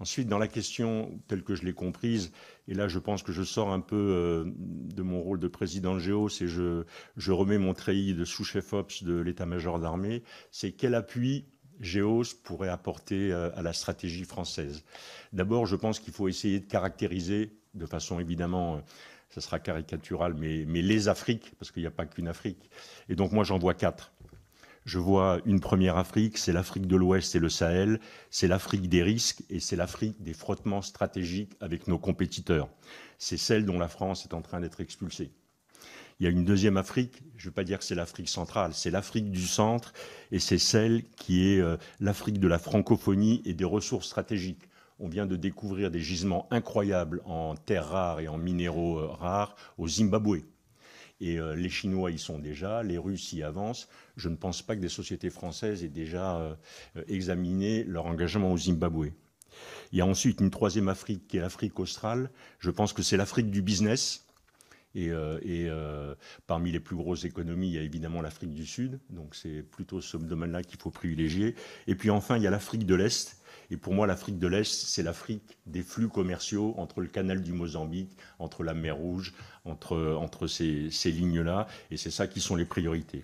Ensuite, dans la question telle que je l'ai comprise, et là je pense que je sors un peu euh, de mon rôle de président de Géos et je, remets mon treillis de sous-chef ops de l'état-major d'armée, c'est quel appui Géos pourrait apporter euh, à la stratégie française. D'abord, je pense qu'il faut essayer de caractériser de façon évidemment... Euh, ça sera caricatural, mais, mais les Afriques, parce qu'il n'y a pas qu'une Afrique. Et donc moi j'en vois quatre. Je vois une première Afrique, c'est l'Afrique de l'Ouest et le Sahel, c'est l'Afrique des risques et c'est l'Afrique des frottements stratégiques avec nos compétiteurs. C'est celle dont la France est en train d'être expulsée. Il y a une deuxième Afrique, je ne veux pas dire que c'est l'Afrique centrale, c'est l'Afrique du centre et c'est celle qui est euh, l'Afrique de la francophonie et des ressources stratégiques. On vient de découvrir des gisements incroyables en terres rares et en minéraux euh, rares au Zimbabwe. Et euh, les Chinois y sont déjà, les Russes y avancent. Je ne pense pas que des sociétés françaises aient déjà euh, euh, examiné leur engagement au Zimbabwe. Il y a ensuite une troisième Afrique qui est l'Afrique australe. Je pense que c'est l'Afrique du business. Et, parmi les plus grosses économies, il y a évidemment l'Afrique du Sud. Donc c'est plutôt ce domaine-là qu'il faut privilégier. Et puis enfin, il y a l'Afrique de l'Est et pour moi, l'Afrique de l'Est, c'est l'Afrique des flux commerciaux entre le canal du Mozambique, entre la mer Rouge, entre, ces, ces lignes-là. Et c'est ça qui sont les priorités.